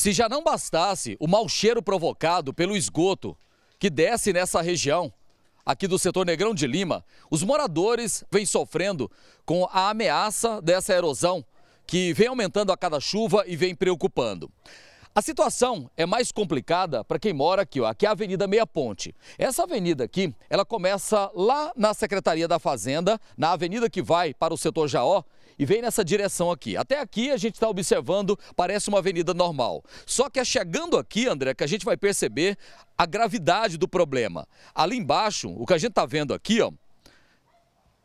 Se já não bastasse o mau cheiro provocado pelo esgoto que desce nessa região, aqui do setor Negrão de Lima, os moradores vêm sofrendo com a ameaça dessa erosão que vem aumentando a cada chuva e vem preocupando. A situação é mais complicada para quem mora aqui, ó, aqui é a Avenida Meia Ponte. Essa avenida aqui, ela começa lá na Secretaria da Fazenda, na avenida que vai para o setor Jaó, e vem nessa direção aqui. Até aqui a gente está observando, parece uma avenida normal. Só que é chegando aqui, André, que a gente vai perceber a gravidade do problema. Ali embaixo, o que a gente está vendo aqui, ó,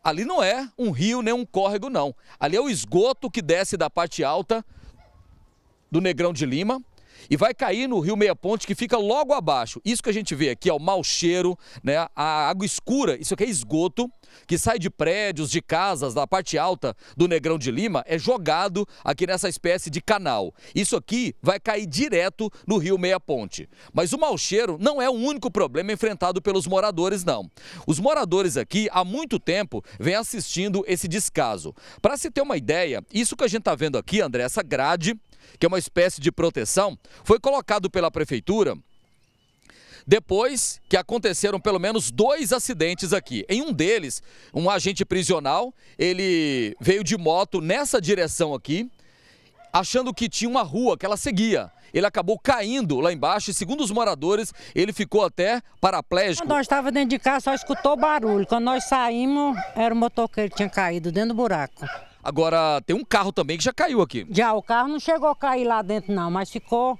ali não é um rio nem um córrego, não. Ali é o esgoto que desce da parte alta do Negrão de Lima e vai cair no rio Meia Ponte, que fica logo abaixo. Isso que a gente vê aqui, é o mau cheiro, né, a água escura, isso aqui é esgoto, que sai de prédios, de casas, da parte alta do Negrão de Lima, é jogado aqui nessa espécie de canal. Isso aqui vai cair direto no rio Meia Ponte. Mas o mau cheiro não é o único problema enfrentado pelos moradores, não. Os moradores aqui, há muito tempo, vêm assistindo esse descaso. Para se ter uma ideia, isso que a gente está vendo aqui, André, essa grade, que é uma espécie de proteção, foi colocado pela prefeitura depois que aconteceram pelo menos dois acidentes aqui. Em um deles, um agente prisional, ele veio de moto nessa direção aqui, achando que tinha uma rua que ela seguia. Ele acabou caindo lá embaixo e, segundo os moradores, ele ficou até paraplégico. Quando nós estávamos dentro de casa, só escutou barulho. Quando nós saímos, era o motoqueiro que tinha caído dentro do buraco. Agora, tem um carro também que já caiu aqui. Já, o carro não chegou a cair lá dentro, não, mas ficou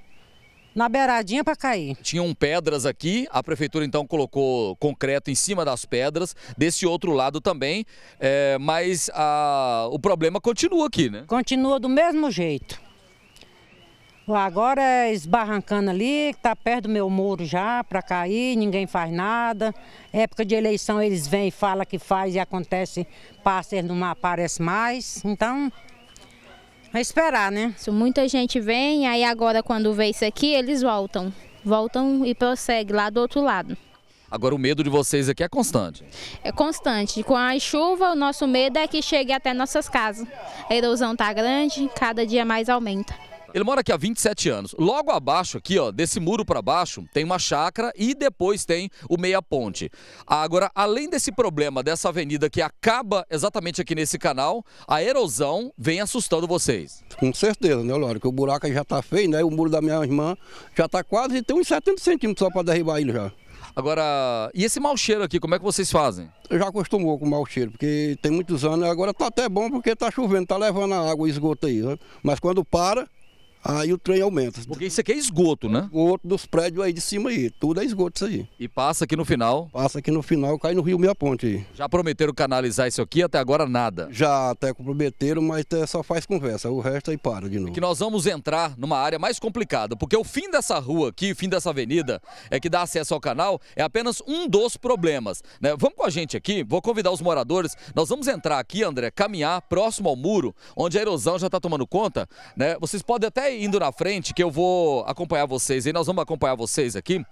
na beiradinha para cair. Tinham pedras aqui, a prefeitura então colocou concreto em cima das pedras, desse outro lado também, é, mas a, o problema continua aqui, né? Continua do mesmo jeito. Agora é esbarrancando ali, que está perto do meu muro já, para cair, ninguém faz nada. Época de eleição eles vêm e falam que faz e acontece, passa, eles não aparecem mais. Então, é esperar, né? muita gente vem, aí agora quando vê isso aqui, eles voltam. Voltam e prosseguem lá do outro lado. Agora o medo de vocês aqui é constante? É constante. Com a chuva, o nosso medo é que chegue até nossas casas. A erosão está grande, cada dia mais aumenta. Ele mora aqui há 27 anos. Logo abaixo aqui, ó, desse muro para baixo, tem uma chácara e depois tem o meia ponte. Agora, além desse problema dessa avenida que acaba exatamente aqui nesse canal, a erosão vem assustando vocês. Com certeza, né, Lório? Que o buraco já está feio, né? O muro da minha irmã já está quase, tem uns 70 centímetros só para derribar ele já. Agora, e esse mau cheiro aqui, como é que vocês fazem? Eu já acostumou com o mau cheiro, porque tem muitos anos, agora tá até bom porque tá chovendo, tá levando a água e esgoto aí. Né? Mas quando para, aí o trem aumenta. Porque isso aqui é esgoto, né? Esgoto dos prédios aí de cima aí, tudo é esgoto isso aí. E passa aqui no final? Passa aqui no final, cai no Rio Meia Ponte aí. Já prometeram canalizar isso aqui, até agora nada? Já, até prometeram, mas é, só faz conversa, o resto aí para de novo. É que nós vamos entrar numa área mais complicada, porque o fim dessa rua aqui, o fim dessa avenida, é que dá acesso ao canal, é apenas um dos problemas. Né? Vamos com a gente aqui, vou convidar os moradores, nós vamos entrar aqui, André, caminhar próximo ao muro, onde a erosão já está tomando conta, né? Vocês podem até indo na frente que eu vou acompanhar vocês aí, nós vamos acompanhar vocês aqui.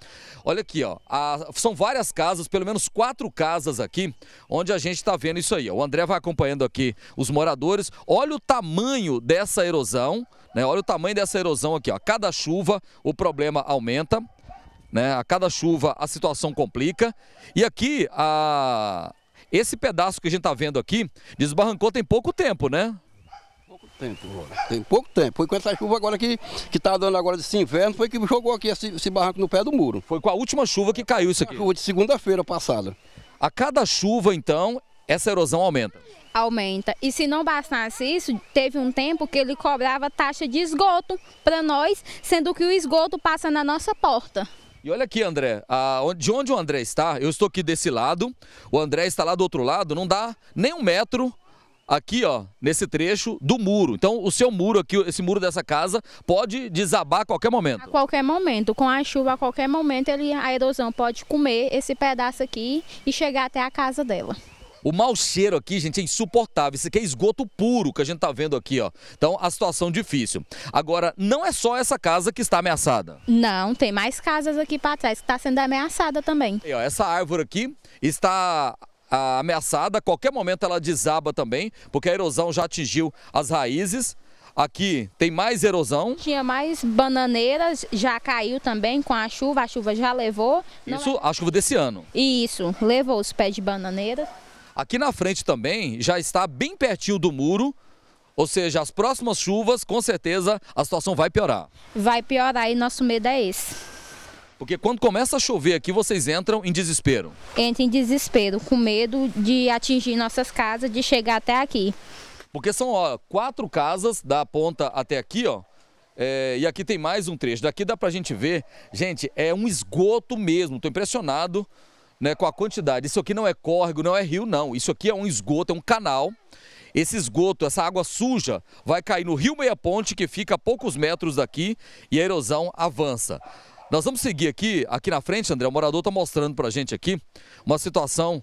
Olha aqui, ó, a, são várias casas, pelo menos quatro casas aqui, onde a gente está vendo isso aí. O André vai acompanhando aqui os moradores. Olha o tamanho dessa erosão, né? Olha o tamanho dessa erosão aqui, ó. Cada chuva o problema aumenta. Né? A cada chuva a situação complica. E aqui, a... esse pedaço que a gente está vendo aqui, desbarrancou tem pouco tempo, né? tempo. Tem pouco tempo. Foi com essa chuva agora que está dando agora desse inverno, foi que jogou aqui esse, esse, barranco no pé do muro. Foi com a última chuva que caiu isso aqui? A chuva de segunda-feira passada. A cada chuva, então, essa erosão aumenta? Aumenta. E se não bastasse isso, teve um tempo que ele cobrava taxa de esgoto para nós, sendo que o esgoto passa na nossa porta. E olha aqui, André, a, de onde o André está, eu estou aqui desse lado, o André está lá do outro lado, não dá nem um metro aqui, ó, nesse trecho do muro. Então, o seu muro aqui, esse muro dessa casa, pode desabar a qualquer momento. A qualquer momento, com a chuva, a qualquer momento, ele, a erosão pode comer esse pedaço aqui e chegar até a casa dela. O mau cheiro aqui, gente, é insuportável. Isso aqui é esgoto puro que a gente tá vendo aqui, ó. Então, a situação difícil. Agora, não é só essa casa que está ameaçada. Não, tem mais casas aqui para trás que está sendo ameaçada também. E, ó, essa árvore aqui está ameaçada. A qualquer momento ela desaba também, porque a erosão já atingiu as raízes. Aqui tem mais erosão. Tinha mais bananeiras, já caiu também com a chuva, a chuva já levou. Isso, é... a chuva desse ano. Isso, levou os pés de bananeira. Aqui na frente também já está bem pertinho do muro, ou seja, as próximas chuvas, com certeza, a situação vai piorar. Vai piorar e nosso medo é esse. Porque quando começa a chover aqui, vocês entram em desespero. Entra em desespero, com medo de atingir nossas casas, de chegar até aqui. Porque são ó, quatro casas da ponta até aqui, ó. É, e aqui tem mais um trecho. Daqui dá pra gente ver. Gente, é um esgoto mesmo. Tô impressionado né, com a quantidade. Isso aqui não é córrego, não é rio, não. Isso aqui é um esgoto, é um canal. Esse esgoto, essa água suja, vai cair no rio Meia Ponte, que fica a poucos metros daqui, e a erosão avança. Nós vamos seguir aqui, aqui na frente, André, o morador está mostrando para a gente aqui uma situação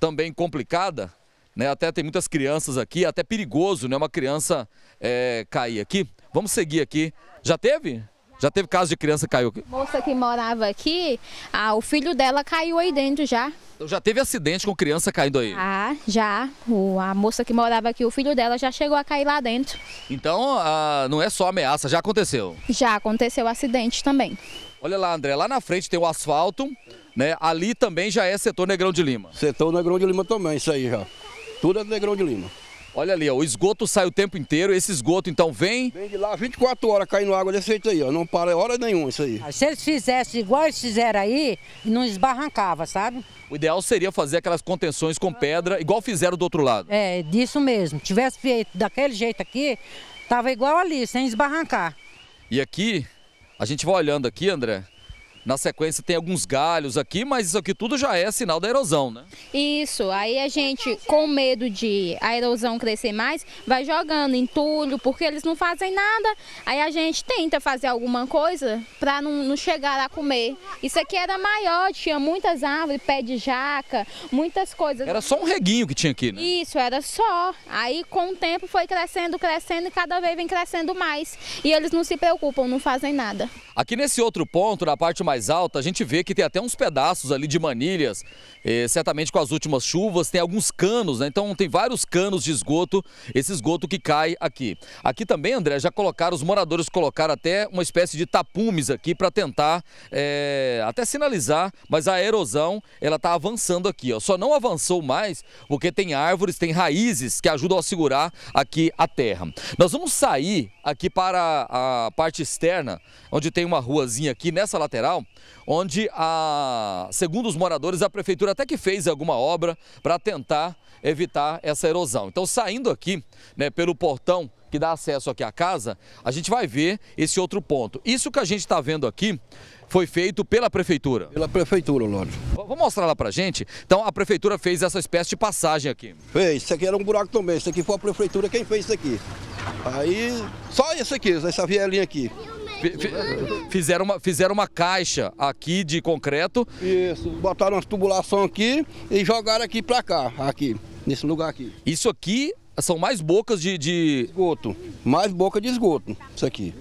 também complicada, né? Até tem muitas crianças aqui, até perigoso, né? Uma criança é, cair aqui. Vamos seguir aqui. Já teve? Já teve caso de criança que caiu aqui? Moça que morava aqui, ah, o filho dela caiu aí dentro já. Então já teve acidente com criança caindo aí? Ah, já. O, a moça que morava aqui, o filho dela já chegou a cair lá dentro. Então ah, não é só ameaça, já aconteceu? Já aconteceu acidente também. Olha lá, André, lá na frente tem o asfalto, né? Ali também já é setor Negrão de Lima. Setor Negrão de Lima também, isso aí já. Tudo é Negrão de Lima. Olha ali, ó, o esgoto sai o tempo inteiro, esse esgoto então vem... Vem de lá 24 horas caindo água desse jeito aí, ó, não para hora nenhuma isso aí. Ah, se eles fizessem igual eles fizeram aí, não esbarrancava, sabe? O ideal seria fazer aquelas contenções com pedra, igual fizeram do outro lado. É, disso mesmo. Tivesse feito daquele jeito aqui, tava igual ali, sem esbarrancar. E aqui, a gente vai olhando aqui, André, na sequência tem alguns galhos aqui, mas isso aqui tudo já é sinal da erosão, né? Isso, aí a gente, com medo de a erosão crescer mais, vai jogando entulho, porque eles não fazem nada. Aí a gente tenta fazer alguma coisa para não, não, chegar a comer. Isso aqui era maior, tinha muitas árvores, pé de jaca, muitas coisas. Era só um reguinho que tinha aqui, né? Isso, era só. Aí com o tempo foi crescendo, crescendo e cada vez vem crescendo mais. E eles não se preocupam, não fazem nada. Aqui nesse outro ponto, na parte mais mais alta, a gente vê que tem até uns pedaços ali de manilhas, eh, certamente com as últimas chuvas, tem alguns canos, né? Então tem vários canos de esgoto, esse esgoto que cai aqui. Aqui também, André, já colocaram, os moradores colocaram até uma espécie de tapumes aqui para tentar eh, até sinalizar, mas a erosão ela está avançando aqui, ó. Só não avançou mais porque tem árvores, tem raízes que ajudam a segurar aqui a terra. Nós vamos sair aqui para a parte externa, onde tem uma ruazinha aqui nessa lateral, onde, a, segundo os moradores, a prefeitura até que fez alguma obra para tentar evitar essa erosão. Então, saindo aqui né, pelo portão que dá acesso aqui à casa, a gente vai ver esse outro ponto. Isso que a gente está vendo aqui foi feito pela prefeitura. Pela prefeitura, Lorde. Vamos mostrar lá pra gente? Então a prefeitura fez essa espécie de passagem aqui. Fez, isso aqui era um buraco também, isso aqui foi a prefeitura quem fez isso aqui. Aí, só isso aqui, essa vielinha aqui. Fizeram uma, fizeram uma caixa aqui de concreto. Isso, botaram uma tubulação aqui e jogaram aqui pra cá, aqui, nesse lugar aqui. Isso aqui são mais bocas de, de... Esgoto, mais boca de esgoto, isso aqui.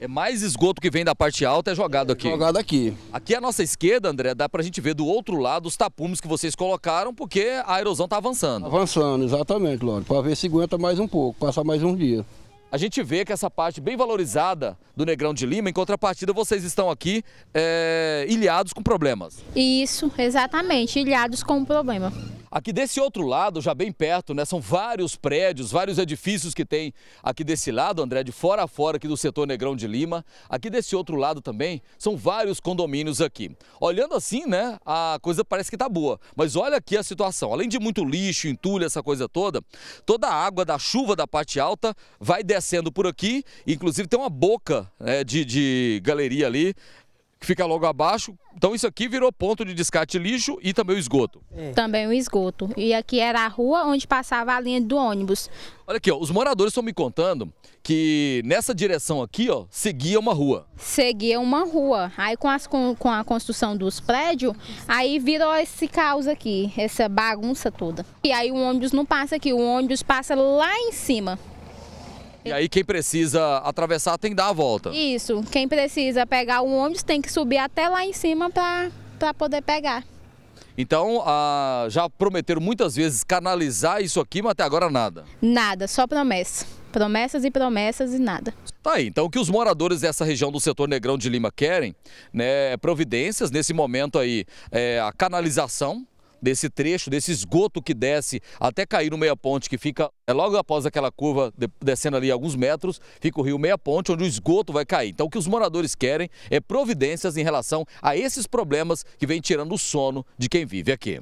É mais esgoto que vem da parte alta é jogado é aqui. É jogado aqui. Aqui à nossa esquerda, André, dá pra gente ver do outro lado os tapumes que vocês colocaram, porque a erosão tá avançando. Avançando, exatamente, Lório. Pra ver se aguenta mais um pouco, passar mais um dia a gente vê que essa parte bem valorizada do Negrão de Lima, em contrapartida, vocês estão aqui é, ilhados com problemas. Isso, exatamente, ilhados com o problema. Aqui desse outro lado, já bem perto, né, são vários prédios, vários edifícios que tem aqui desse lado, André, de fora a fora aqui do setor Negrão de Lima. Aqui desse outro lado também, são vários condomínios aqui. Olhando assim, né, a coisa parece que tá boa, mas olha aqui a situação. Além de muito lixo, entulho, essa coisa toda, toda a água da chuva da parte alta vai descendo por aqui, inclusive tem uma boca né, de, de galeria ali, que fica logo abaixo. Então isso aqui virou ponto de descarte lixo e também o esgoto. É. Também o esgoto. E aqui era a rua onde passava a linha do ônibus. Olha aqui, ó, os moradores estão me contando que nessa direção aqui, ó, seguia uma rua. Seguia uma rua. Aí com, as, com, com a construção dos prédios, aí virou esse caos aqui, essa bagunça toda. E aí o ônibus não passa aqui, o ônibus passa lá em cima. E aí quem precisa atravessar tem que dar a volta. Isso, quem precisa pegar o ônibus tem que subir até lá em cima para poder pegar. Então, ah, já prometeram muitas vezes canalizar isso aqui, mas até agora nada. Nada, só promessa. Promessas e promessas e nada. Tá aí, então o que os moradores dessa região do setor Negrão de Lima querem, né, é providências, nesse momento aí, é, a canalização desse trecho, desse esgoto que desce até cair no Meia Ponte, que fica é logo após aquela curva, descendo ali alguns metros, fica o rio Meia Ponte, onde o esgoto vai cair. Então, o que os moradores querem é providências em relação a esses problemas que vem tirando o sono de quem vive aqui.